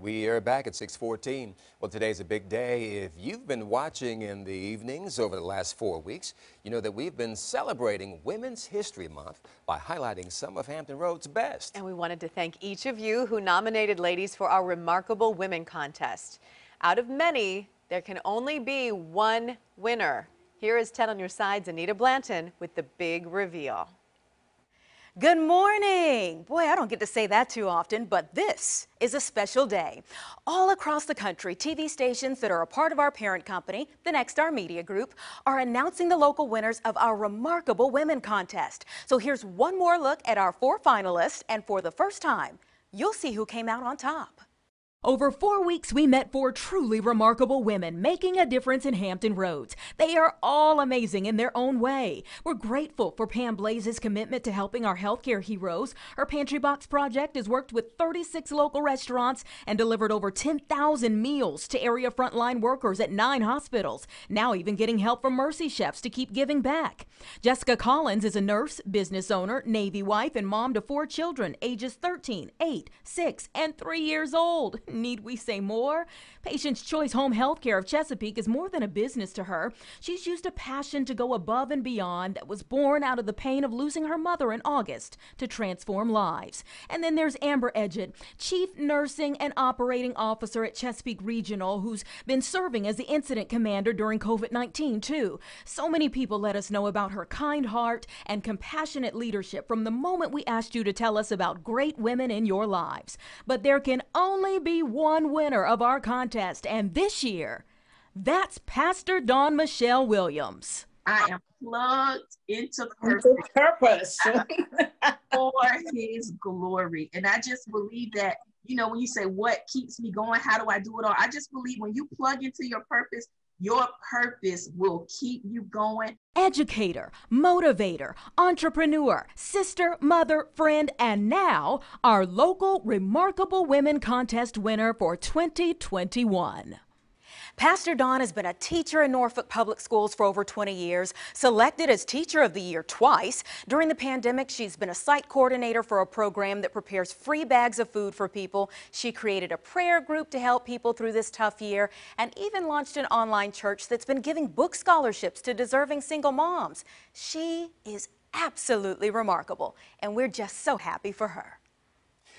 We are back at 614. Well, today's a big day. If you've been watching in the evenings over the last four weeks, you know that we've been celebrating Women's History Month by highlighting some of Hampton Roads' best. And we wanted to thank each of you who nominated ladies for our Remarkable Women Contest. Out of many, there can only be one winner. Here is 10 on your side's Anita Blanton with the big reveal. Good morning. Boy, I don't get to say that too often, but this is a special day. All across the country, TV stations that are a part of our parent company, the Nextstar Media Group, are announcing the local winners of our Remarkable Women contest. So here's one more look at our four finalists, and for the first time, you'll see who came out on top. Over four weeks, we met four truly remarkable women making a difference in Hampton Roads. They are all amazing in their own way. We're grateful for Pam Blaze's commitment to helping our healthcare heroes. Her Pantry Box project has worked with 36 local restaurants and delivered over 10,000 meals to area frontline workers at nine hospitals, now even getting help from Mercy Chefs to keep giving back. Jessica Collins is a nurse, business owner, Navy wife, and mom to four children, ages 13, 8, 6, and 3 years old. Need we say more? Patients Choice Home Healthcare of Chesapeake is more than a business to her. She's used a passion to go above and beyond that was born out of the pain of losing her mother in August to transform lives. And then there's Amber Edgett, Chief Nursing and Operating Officer at Chesapeake Regional, who's been serving as the incident commander during COVID 19, too. So many people let us know about her kind heart and compassionate leadership from the moment we asked you to tell us about great women in your lives. But there can only be one winner of our contest, and this year, that's Pastor Don Michelle Williams. I am plugged into purpose, into purpose. for his glory. And I just believe that, you know, when you say, What keeps me going? How do I do it all? I just believe when you plug into your purpose, your purpose will keep you going. Educator, motivator, entrepreneur, sister, mother, friend, and now our local Remarkable Women Contest winner for 2021. Pastor Don has been a teacher in Norfolk Public Schools for over 20 years, selected as Teacher of the Year twice. During the pandemic, she's been a site coordinator for a program that prepares free bags of food for people. She created a prayer group to help people through this tough year and even launched an online church that's been giving book scholarships to deserving single moms. She is absolutely remarkable, and we're just so happy for her.